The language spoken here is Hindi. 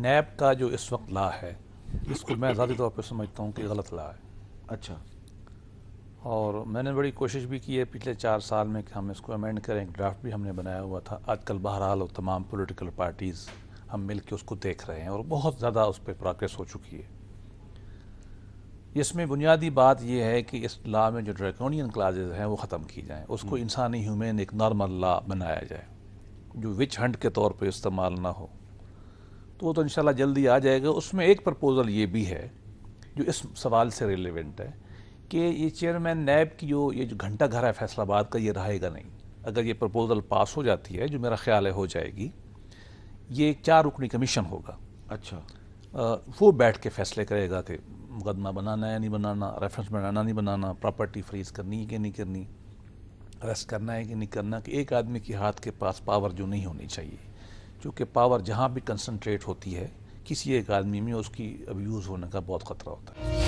नैब का जो इस वक्त ला है इसको मैं ज़ाती तौर पर समझता हूँ कि गलत ला है अच्छा और मैंने बड़ी कोशिश भी की है पिछले चार साल में कि हम इसको अमेंड करें एक ड्राफ्ट भी हमने बनाया हुआ था आजकल बहरहाल और तमाम पोलिटिकल पार्टीज़ हम मिल के उसको देख रहे हैं और बहुत ज़्यादा उस पर प्रोग्रेस हो चुकी है इसमें बुनियादी बात यह है कि इस ला में जो ड्रैकोनियन क्लाजेज हैं वो ख़त्म की जाएँ उसको इंसानी हम्म। ह्यूमन एक नॉर्मल ला बनाया जाए जो विच हंट के तौर पर इस्तेमाल ना हो तो वो तो इन जल्दी आ जाएगा उसमें एक प्रपोज़ल ये भी है जो इस सवाल से रिलेवेंट है कि ये चेयरमैन नैब की जो ये जो घंटा घर है फैसलाबाद का ये रहेगा नहीं अगर ये प्रपोज़ल पास हो जाती है जो मेरा ख्याल है हो जाएगी ये एक चार रुकनी कमीशन होगा अच्छा आ, वो बैठ के फैसले करेगा कि मुकदमा बनाना या नहीं बनाना रेफरेंस बनाना नहीं बनाना प्रॉपर्टी फ्रीज करनी है कि नहीं करनी अरेस्ट करना है कि नहीं करना कि एक आदमी के हाथ के पास पावर जो नहीं होनी चाहिए चूँकि पावर जहाँ भी कंसनट्रेट होती है किसी एक आदमी में उसकी अब्यूज़ होने का बहुत ख़तरा होता है